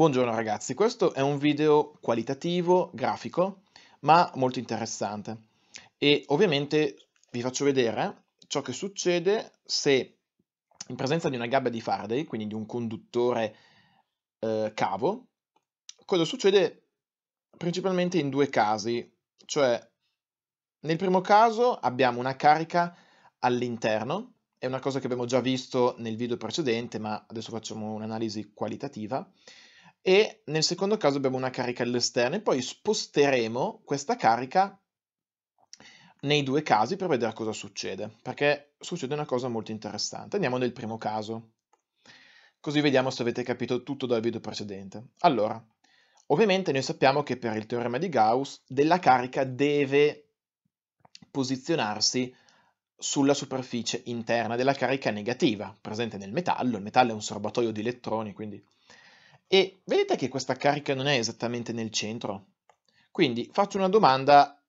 Buongiorno ragazzi, questo è un video qualitativo, grafico, ma molto interessante e ovviamente vi faccio vedere ciò che succede se in presenza di una gabbia di Faraday, quindi di un conduttore eh, cavo, cosa succede principalmente in due casi, cioè nel primo caso abbiamo una carica all'interno, è una cosa che abbiamo già visto nel video precedente, ma adesso facciamo un'analisi qualitativa, e nel secondo caso abbiamo una carica all'esterno e poi sposteremo questa carica nei due casi per vedere cosa succede, perché succede una cosa molto interessante. Andiamo nel primo caso, così vediamo se avete capito tutto dal video precedente. Allora, ovviamente noi sappiamo che per il teorema di Gauss della carica deve posizionarsi sulla superficie interna della carica negativa presente nel metallo. Il metallo è un serbatoio di elettroni, quindi e vedete che questa carica non è esattamente nel centro? Quindi faccio una domanda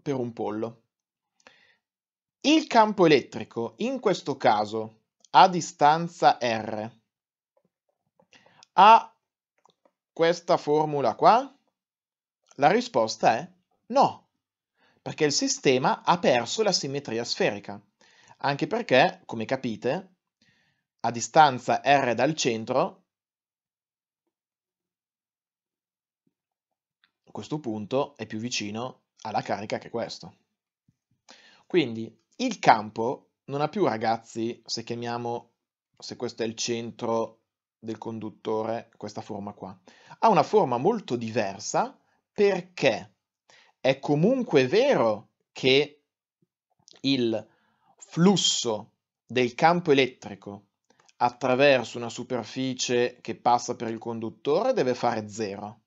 per un pollo. Il campo elettrico, in questo caso, a distanza R, ha questa formula qua? La risposta è no, perché il sistema ha perso la simmetria sferica. Anche perché, come capite, a distanza R dal centro questo punto è più vicino alla carica che questo. Quindi il campo non ha più ragazzi, se chiamiamo, se questo è il centro del conduttore, questa forma qua. Ha una forma molto diversa perché è comunque vero che il flusso del campo elettrico attraverso una superficie che passa per il conduttore deve fare zero.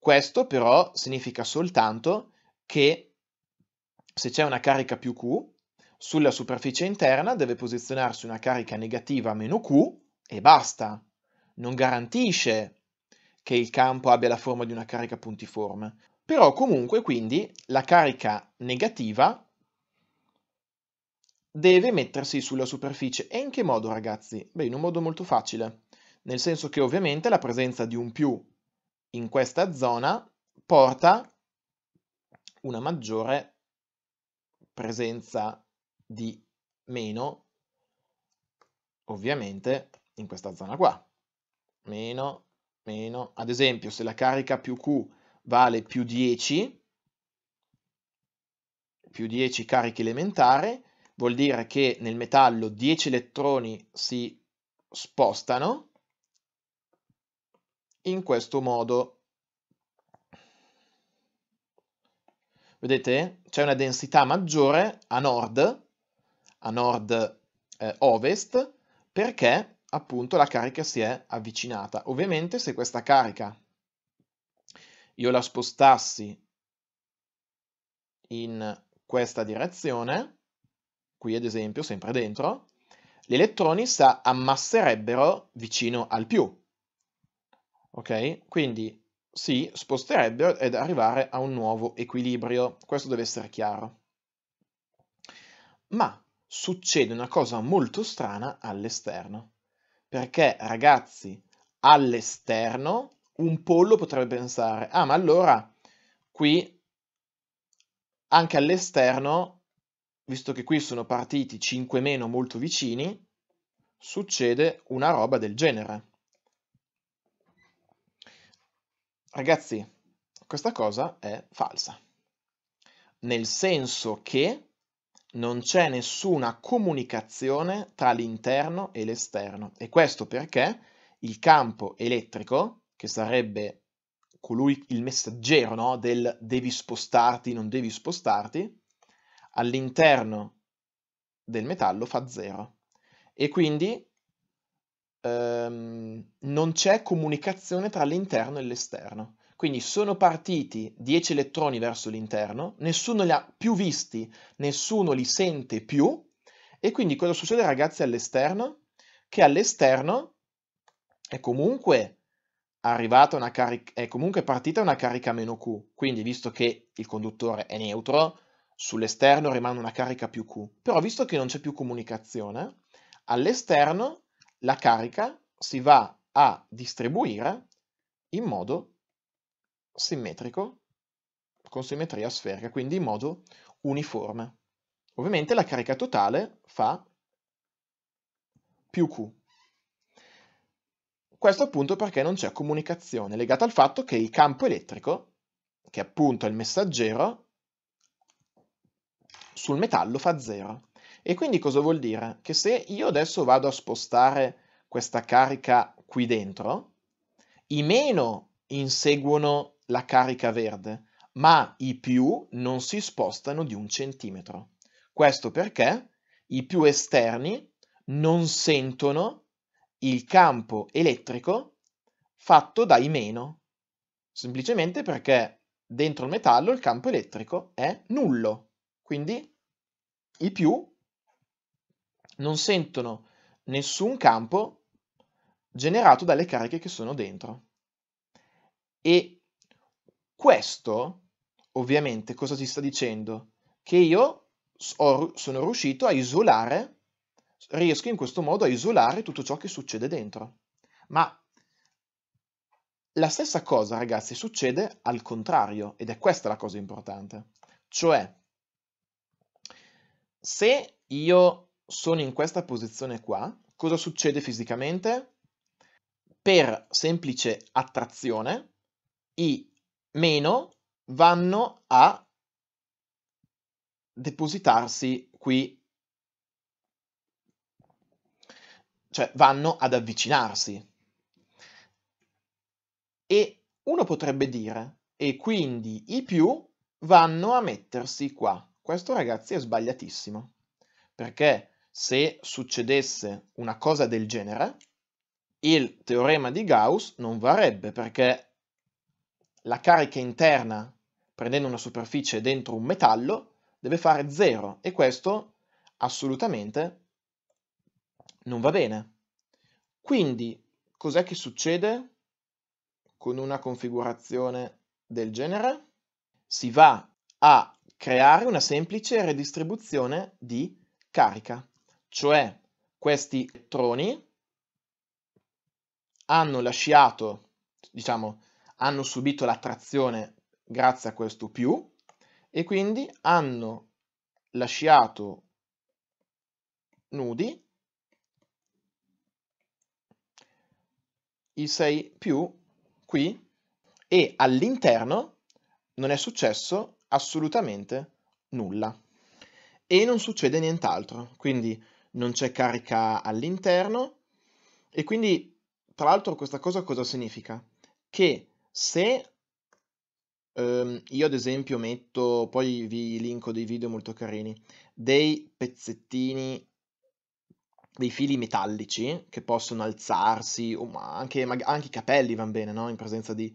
Questo però significa soltanto che se c'è una carica più Q, sulla superficie interna deve posizionarsi una carica negativa meno Q e basta. Non garantisce che il campo abbia la forma di una carica puntiforme. Però comunque quindi la carica negativa deve mettersi sulla superficie. E in che modo ragazzi? Beh, in un modo molto facile. Nel senso che ovviamente la presenza di un più in questa zona porta una maggiore presenza di meno, ovviamente, in questa zona qua. Meno, meno. Ad esempio, se la carica più Q vale più 10, più 10 carichi elementari, vuol dire che nel metallo 10 elettroni si spostano, in questo modo. Vedete? C'è una densità maggiore a nord, a nord-ovest, eh, perché appunto la carica si è avvicinata. Ovviamente se questa carica io la spostassi in questa direzione, qui ad esempio sempre dentro, gli elettroni si ammasserebbero vicino al più, Ok? Quindi si sposterebbero ed arrivare a un nuovo equilibrio. Questo deve essere chiaro. Ma succede una cosa molto strana all'esterno. Perché, ragazzi, all'esterno un pollo potrebbe pensare, ah, ma allora qui anche all'esterno, visto che qui sono partiti 5 meno molto vicini, succede una roba del genere. Ragazzi, questa cosa è falsa, nel senso che non c'è nessuna comunicazione tra l'interno e l'esterno e questo perché il campo elettrico, che sarebbe colui, il messaggero no? del devi spostarti, non devi spostarti, all'interno del metallo fa zero e quindi ehm, non c'è comunicazione tra l'interno e l'esterno. Quindi sono partiti 10 elettroni verso l'interno, nessuno li ha più visti, nessuno li sente più, e quindi cosa succede ragazzi all'esterno? Che all'esterno è comunque arrivata una carica, è comunque partita una carica meno Q, quindi visto che il conduttore è neutro, sull'esterno rimane una carica più Q, però visto che non c'è più comunicazione, all'esterno la carica si va a distribuire in modo simmetrico, con simmetria sferica, quindi in modo uniforme. Ovviamente la carica totale fa più Q. Questo appunto perché non c'è comunicazione, legata al fatto che il campo elettrico, che appunto è il messaggero, sul metallo fa zero. E quindi cosa vuol dire? Che se io adesso vado a spostare questa carica qui dentro, i meno inseguono la carica verde, ma i più non si spostano di un centimetro. Questo perché i più esterni non sentono il campo elettrico fatto dai meno, semplicemente perché dentro il metallo il campo elettrico è nullo, quindi i più non sentono nessun campo generato dalle cariche che sono dentro. E questo, ovviamente, cosa ti sta dicendo? Che io sono riuscito a isolare, riesco in questo modo a isolare tutto ciò che succede dentro. Ma la stessa cosa, ragazzi, succede al contrario, ed è questa la cosa importante. Cioè, se io sono in questa posizione qua, cosa succede fisicamente? Per semplice attrazione, i meno vanno a depositarsi qui, cioè vanno ad avvicinarsi. E uno potrebbe dire, e quindi i più vanno a mettersi qua. Questo ragazzi è sbagliatissimo, perché se succedesse una cosa del genere, il teorema di Gauss non varrebbe perché la carica interna prendendo una superficie dentro un metallo deve fare zero e questo assolutamente non va bene. Quindi cos'è che succede con una configurazione del genere? Si va a creare una semplice redistribuzione di carica cioè questi elettroni hanno lasciato, diciamo, hanno subito l'attrazione grazie a questo più e quindi hanno lasciato nudi i 6 più qui e all'interno non è successo assolutamente nulla e non succede nient'altro quindi non c'è carica all'interno e quindi tra l'altro questa cosa cosa significa? Che se ehm, io ad esempio metto, poi vi linko dei video molto carini, dei pezzettini, dei fili metallici che possono alzarsi, o anche, anche i capelli vanno bene, no? in presenza di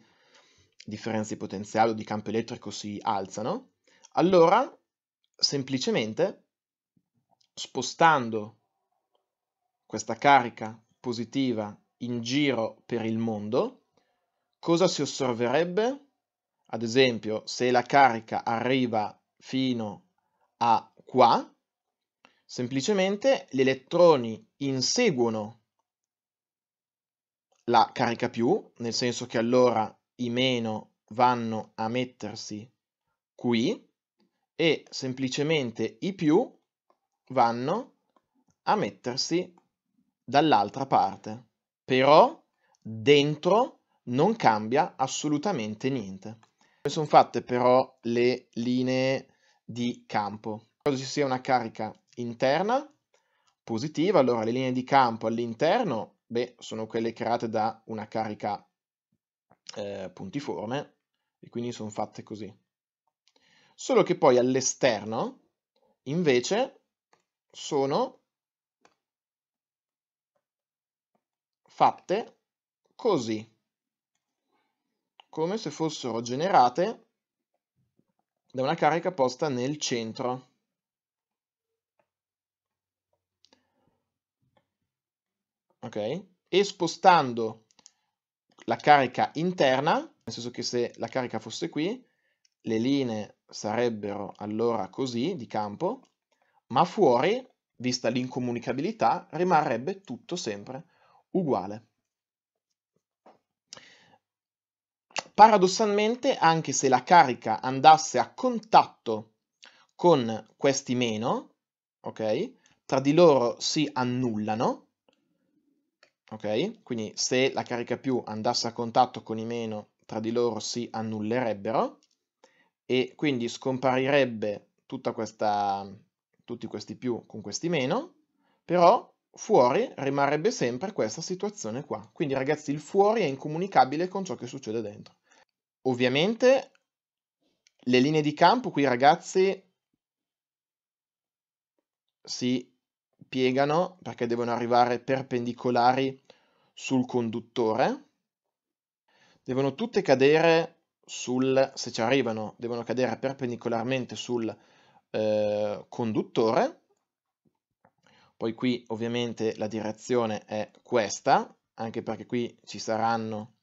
differenze di potenziale o di campo elettrico si alzano, allora semplicemente spostando questa carica positiva in giro per il mondo, cosa si osserverebbe? Ad esempio, se la carica arriva fino a qua, semplicemente gli elettroni inseguono la carica più, nel senso che allora i meno vanno a mettersi qui e semplicemente i più vanno a mettersi dall'altra parte. Però dentro non cambia assolutamente niente. Come sono fatte però le linee di campo? Quando ci sia una carica interna positiva, allora le linee di campo all'interno, beh, sono quelle create da una carica eh, puntiforme e quindi sono fatte così. Solo che poi all'esterno, invece, sono fatte così, come se fossero generate da una carica posta nel centro. Ok? E spostando la carica interna, nel senso che se la carica fosse qui, le linee sarebbero allora così di campo, ma fuori, vista l'incomunicabilità, rimarrebbe tutto sempre uguale. Paradossalmente, anche se la carica andasse a contatto con questi meno, ok? Tra di loro si annullano, ok? Quindi se la carica più andasse a contatto con i meno, tra di loro si annullerebbero e quindi scomparirebbe tutta questa tutti questi più con questi meno, però fuori rimarrebbe sempre questa situazione qua. Quindi ragazzi il fuori è incomunicabile con ciò che succede dentro. Ovviamente le linee di campo qui ragazzi si piegano perché devono arrivare perpendicolari sul conduttore, devono tutte cadere sul, se ci arrivano, devono cadere perpendicolarmente sul eh, conduttore. Poi qui ovviamente la direzione è questa, anche perché qui ci saranno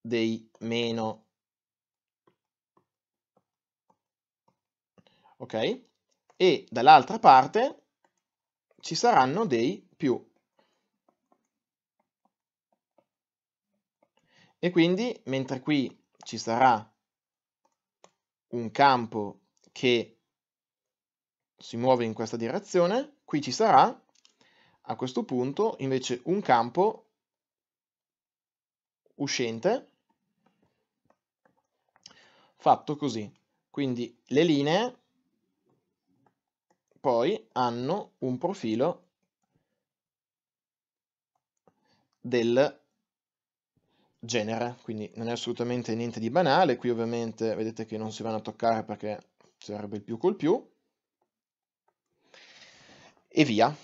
dei meno ok? E dall'altra parte ci saranno dei più. E quindi, mentre qui ci sarà un campo che si muove in questa direzione, qui ci sarà a questo punto invece un campo uscente fatto così. Quindi le linee poi hanno un profilo del genere, quindi non è assolutamente niente di banale, qui ovviamente vedete che non si vanno a toccare perché sarebbe il più col più, e via,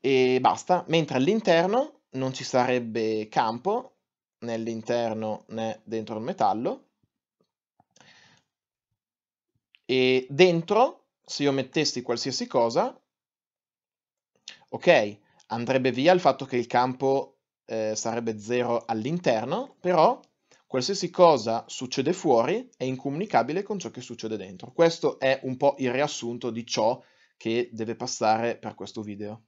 e basta, mentre all'interno non ci sarebbe campo, né all'interno né dentro il metallo, e dentro, se io mettessi qualsiasi cosa, ok, andrebbe via il fatto che il campo eh, sarebbe 0 all'interno, però qualsiasi cosa succede fuori è incomunicabile con ciò che succede dentro. Questo è un po' il riassunto di ciò che deve passare per questo video.